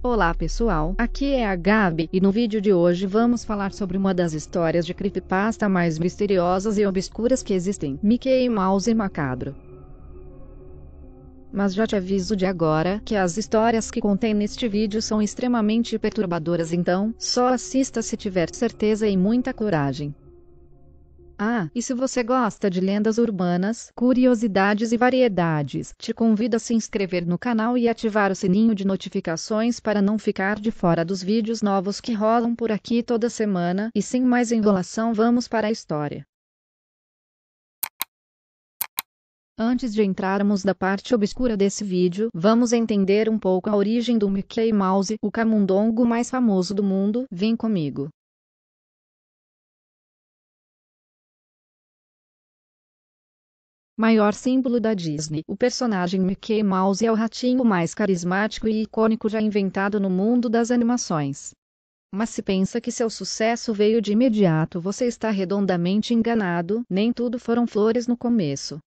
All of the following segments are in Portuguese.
Olá pessoal, aqui é a Gabi e no vídeo de hoje vamos falar sobre uma das histórias de creepypasta mais misteriosas e obscuras que existem, Mickey Mouse e Macabro. Mas já te aviso de agora que as histórias que contém neste vídeo são extremamente perturbadoras então, só assista se tiver certeza e muita coragem. Ah, e se você gosta de lendas urbanas, curiosidades e variedades, te convido a se inscrever no canal e ativar o sininho de notificações para não ficar de fora dos vídeos novos que rolam por aqui toda semana. E sem mais enrolação, vamos para a história. Antes de entrarmos na parte obscura desse vídeo, vamos entender um pouco a origem do Mickey Mouse, o camundongo mais famoso do mundo. Vem comigo! maior símbolo da Disney. O personagem Mickey Mouse é o ratinho mais carismático e icônico já inventado no mundo das animações. Mas se pensa que seu sucesso veio de imediato, você está redondamente enganado, nem tudo foram flores no começo.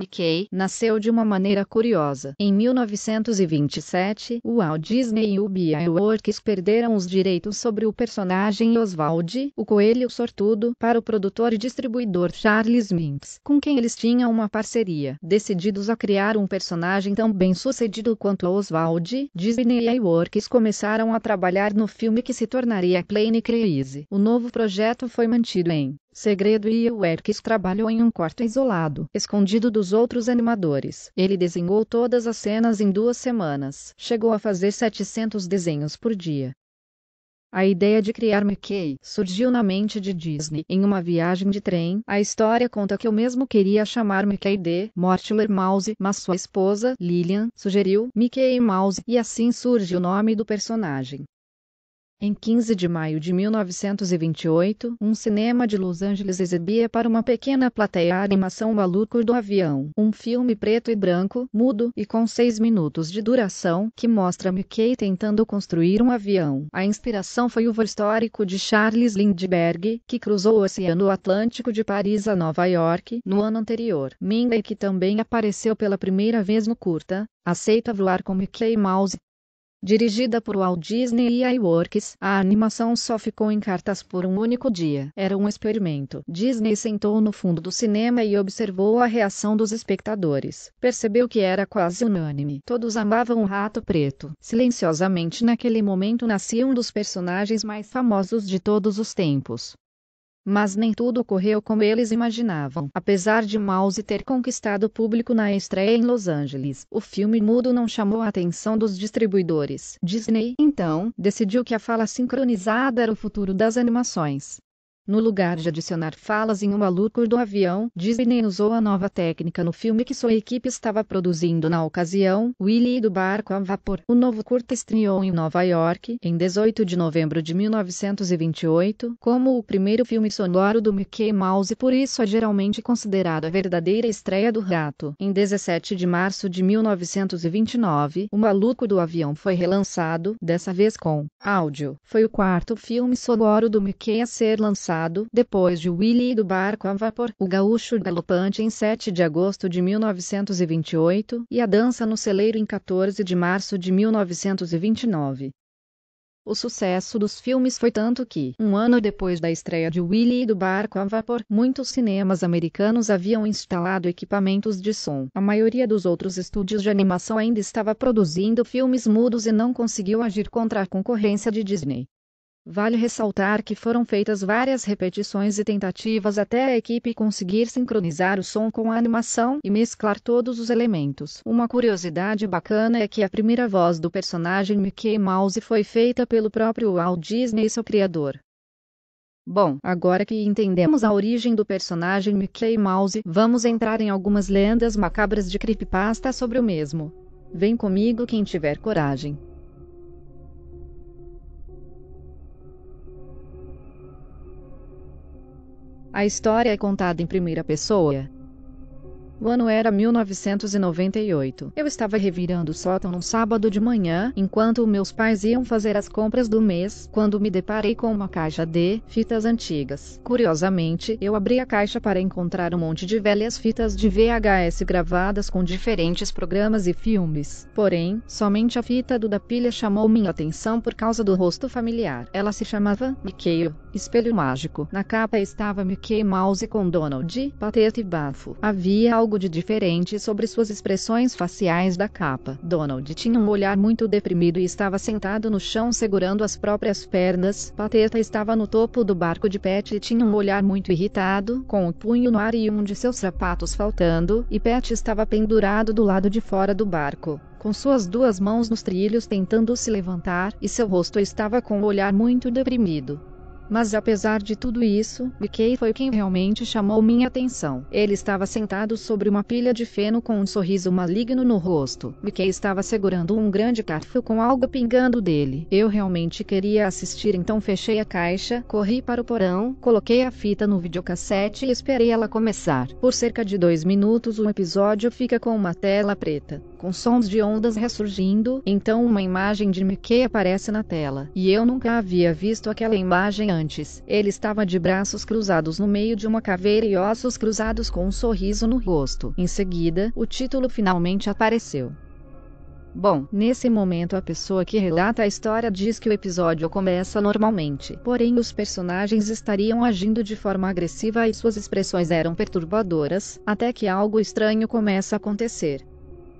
Mickey nasceu de uma maneira curiosa. Em 1927, o Walt Disney e o Biowworks perderam os direitos sobre o personagem Oswald, o coelho sortudo, para o produtor e distribuidor Charles Minks, com quem eles tinham uma parceria. Decididos a criar um personagem tão bem sucedido quanto Oswald, Disney e Works começaram a trabalhar no filme que se tornaria Plane Crazy. O novo projeto foi mantido em Segredo e Werkes trabalhou em um quarto isolado, escondido dos outros animadores. Ele desenhou todas as cenas em duas semanas. Chegou a fazer 700 desenhos por dia. A ideia de criar Mickey surgiu na mente de Disney em uma viagem de trem. A história conta que eu mesmo queria chamar Mickey de Mortimer Mouse, mas sua esposa, Lillian, sugeriu Mickey Mouse e assim surge o nome do personagem. Em 15 de maio de 1928, um cinema de Los Angeles exibia para uma pequena plateia a animação Maluco do Avião, um filme preto e branco, mudo e com seis minutos de duração, que mostra Mickey tentando construir um avião. A inspiração foi o voo histórico de Charles Lindbergh, que cruzou o Oceano Atlântico de Paris a Nova York no ano anterior. Mindy, que também apareceu pela primeira vez no curta, aceita voar com Mickey Mouse, Dirigida por Walt Disney e Iwerks, a animação só ficou em cartas por um único dia. Era um experimento. Disney sentou no fundo do cinema e observou a reação dos espectadores. Percebeu que era quase unânime. Todos amavam o Rato Preto. Silenciosamente naquele momento nascia um dos personagens mais famosos de todos os tempos. Mas nem tudo ocorreu como eles imaginavam. Apesar de Mouse ter conquistado público na estreia em Los Angeles, o filme mudo não chamou a atenção dos distribuidores. Disney, então, decidiu que a fala sincronizada era o futuro das animações. No lugar de adicionar falas em um maluco do avião, Disney usou a nova técnica no filme que sua equipe estava produzindo na ocasião, Willy do Barco a Vapor. O novo curta estreou em Nova York, em 18 de novembro de 1928, como o primeiro filme sonoro do Mickey Mouse e por isso é geralmente considerado a verdadeira estreia do rato. Em 17 de março de 1929, O Maluco do Avião foi relançado, dessa vez com áudio. Foi o quarto filme sonoro do Mickey a ser lançado depois de Willy e do barco a vapor, o gaúcho galopante em 7 de agosto de 1928 e a dança no celeiro em 14 de março de 1929. O sucesso dos filmes foi tanto que, um ano depois da estreia de Willy e do Barco a Vapor, muitos cinemas americanos haviam instalado equipamentos de som. A maioria dos outros estúdios de animação ainda estava produzindo filmes mudos e não conseguiu agir contra a concorrência de Disney. Vale ressaltar que foram feitas várias repetições e tentativas até a equipe conseguir sincronizar o som com a animação e mesclar todos os elementos. Uma curiosidade bacana é que a primeira voz do personagem Mickey Mouse foi feita pelo próprio Walt Disney, seu criador. Bom, agora que entendemos a origem do personagem Mickey Mouse, vamos entrar em algumas lendas macabras de creepypasta sobre o mesmo. Vem comigo quem tiver coragem. A história é contada em primeira pessoa. O ano era 1998. Eu estava revirando o sótão num sábado de manhã, enquanto meus pais iam fazer as compras do mês, quando me deparei com uma caixa de fitas antigas. Curiosamente, eu abri a caixa para encontrar um monte de velhas fitas de VHS gravadas com diferentes programas e filmes. Porém, somente a fita do da pilha chamou minha atenção por causa do rosto familiar. Ela se chamava Mickey, Espelho Mágico. Na capa estava Mickey Mouse com Donald, Pateta e Bafo. Havia algo algo de diferente sobre suas expressões faciais da capa. Donald tinha um olhar muito deprimido e estava sentado no chão segurando as próprias pernas. Pateta estava no topo do barco de Pet e tinha um olhar muito irritado, com o punho no ar e um de seus sapatos faltando, e Pet estava pendurado do lado de fora do barco com suas duas mãos nos trilhos tentando se levantar, e seu rosto estava com um olhar muito deprimido. Mas apesar de tudo isso, Mickey foi quem realmente chamou minha atenção. Ele estava sentado sobre uma pilha de feno com um sorriso maligno no rosto. Mickey estava segurando um grande garfo com algo pingando dele. Eu realmente queria assistir então fechei a caixa, corri para o porão, coloquei a fita no videocassete e esperei ela começar. Por cerca de dois minutos o episódio fica com uma tela preta com sons de ondas ressurgindo, então uma imagem de Mickey aparece na tela, e eu nunca havia visto aquela imagem antes antes. Ele estava de braços cruzados no meio de uma caveira e ossos cruzados com um sorriso no rosto. Em seguida, o título finalmente apareceu. Bom, nesse momento a pessoa que relata a história diz que o episódio começa normalmente, porém os personagens estariam agindo de forma agressiva e suas expressões eram perturbadoras, até que algo estranho começa a acontecer.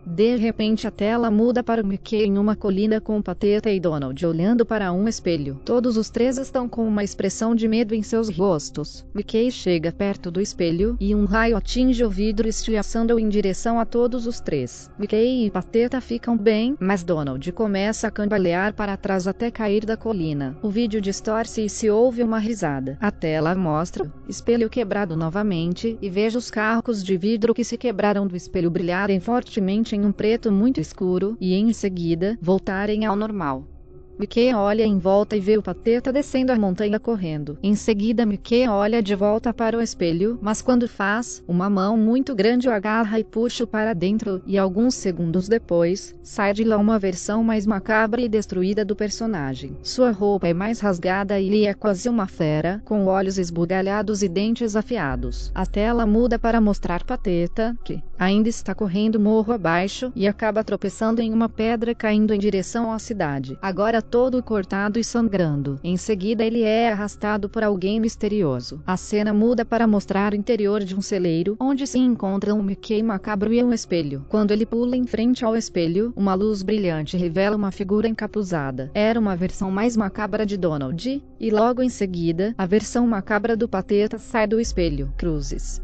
De repente a tela muda para Mickey em uma colina com Pateta e Donald olhando para um espelho. Todos os três estão com uma expressão de medo em seus rostos. Mickey chega perto do espelho e um raio atinge o vidro estilhaçando-o em direção a todos os três. Mickey e Pateta ficam bem, mas Donald começa a cambalear para trás até cair da colina. O vídeo distorce e se ouve uma risada. A tela mostra espelho quebrado novamente e vejo os carros de vidro que se quebraram do espelho brilharem fortemente em um preto muito escuro e em seguida voltarem ao normal. Mickey olha em volta e vê o Pateta descendo a montanha correndo. Em seguida Mickey olha de volta para o espelho, mas quando faz, uma mão muito grande o agarra e puxa para dentro, e alguns segundos depois, sai de lá uma versão mais macabra e destruída do personagem. Sua roupa é mais rasgada e ele é quase uma fera, com olhos esbugalhados e dentes afiados. A tela muda para mostrar Pateta, que ainda está correndo morro abaixo e acaba tropeçando em uma pedra caindo em direção à cidade. Agora todo cortado e sangrando. Em seguida, ele é arrastado por alguém misterioso. A cena muda para mostrar o interior de um celeiro, onde se encontram um Mickey macabro e um espelho. Quando ele pula em frente ao espelho, uma luz brilhante revela uma figura encapuzada. Era uma versão mais macabra de Donald, e logo em seguida, a versão macabra do Pateta sai do espelho. Cruzes.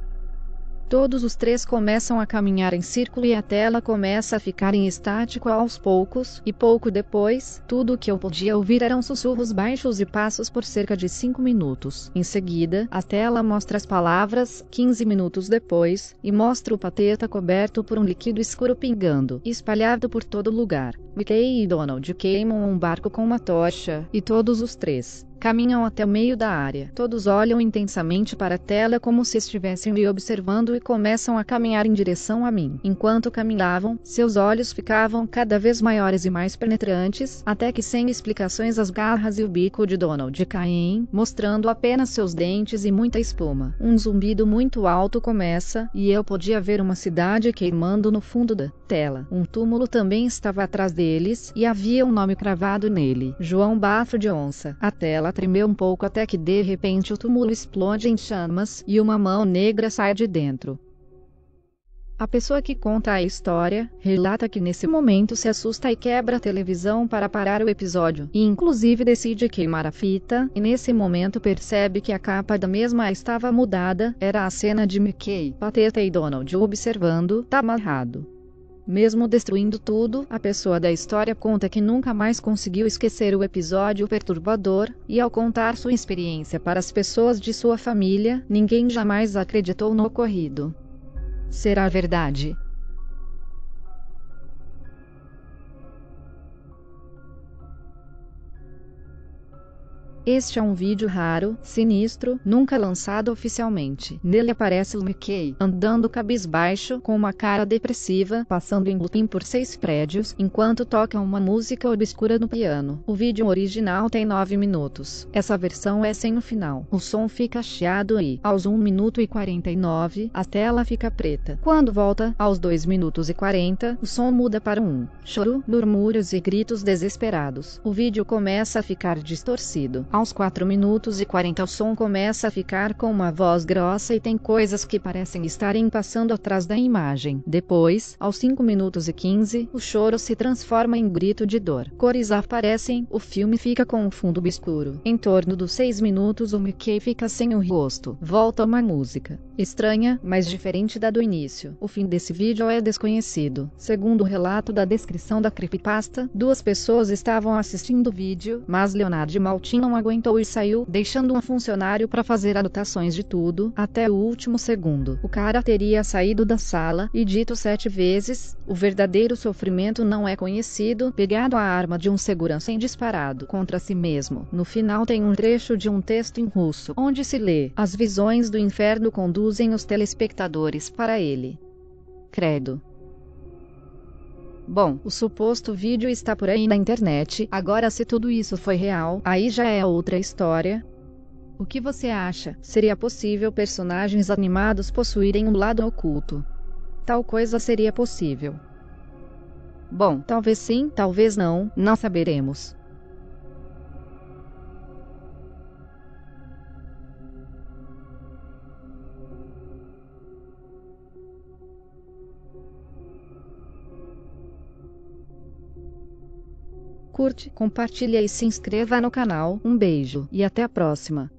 Todos os três começam a caminhar em círculo e a tela começa a ficar em estático aos poucos, e pouco depois, tudo o que eu podia ouvir eram sussurros baixos e passos por cerca de 5 minutos. Em seguida, a tela mostra as palavras, 15 minutos depois, e mostra o pateta coberto por um líquido escuro pingando, espalhado por todo lugar. Mickey e Donald queimam um barco com uma tocha, e todos os três Caminham até o meio da área. Todos olham intensamente para a tela como se estivessem me observando e começam a caminhar em direção a mim. Enquanto caminhavam, seus olhos ficavam cada vez maiores e mais penetrantes, até que sem explicações as garras e o bico de Donald caem, mostrando apenas seus dentes e muita espuma. Um zumbido muito alto começa, e eu podia ver uma cidade queimando no fundo da cautela. Um túmulo também estava atrás deles e havia um nome cravado nele: João Bafo de Onça. A tela tremeu um pouco até que de repente o túmulo explode em chamas e uma mão negra sai de dentro. A pessoa que conta a história relata que nesse momento se assusta e quebra a televisão para parar o episódio, e inclusive decide queimar a fita, e nesse momento percebe que a capa da mesma estava mudada, era a cena de Mickey, Pateta e Donald observando, tá amarrado. Mesmo destruindo tudo, a pessoa da história conta que nunca mais conseguiu esquecer o episódio perturbador, e ao contar sua experiência para as pessoas de sua família, ninguém jamais acreditou no ocorrido. Será verdade? Este é um vídeo raro, sinistro, nunca lançado oficialmente. Nele aparece o Mickey andando cabisbaixo com uma cara depressiva, passando em looping por seis prédios enquanto toca uma música obscura no piano. O vídeo original tem 9 minutos. Essa versão é sem o final. O som fica chiado e, aos 1 minuto e 49, a tela fica preta. Quando volta, aos 2 minutos e 40, o som muda para um choro, murmúrios e gritos desesperados. O vídeo começa a ficar distorcido aos 4 minutos e 40 o som começa a ficar com uma voz grossa e tem coisas que parecem estarem passando atrás da imagem. Depois, aos 5 minutos e 15, o choro se transforma em grito de dor. Cores aparecem, o filme fica com um fundo obscuro. Em torno dos 6 minutos o Mickey fica sem o rosto. Volta uma música. Estranha, mas diferente da do início. O fim desse vídeo é desconhecido. Segundo o relato da descrição da creepypasta, duas pessoas estavam assistindo o vídeo, mas Leonardo e Mal não aguentou e saiu, deixando um funcionário para fazer anotações de tudo, até o último segundo. O cara teria saído da sala e dito sete vezes: o verdadeiro sofrimento não é conhecido, pegado a arma de um segurança e disparado contra si mesmo. No final tem um trecho de um texto em russo, onde se lê: As visões do inferno conduzem os telespectadores para ele. Credo. Bom, o suposto vídeo está por aí na internet, agora se tudo isso foi real, aí já é outra história. O que você acha? Seria possível personagens animados possuírem um lado oculto? Tal coisa seria possível. Bom, talvez sim, talvez não, não saberemos. curte, compartilha e se inscreva no canal. Um beijo e até a próxima.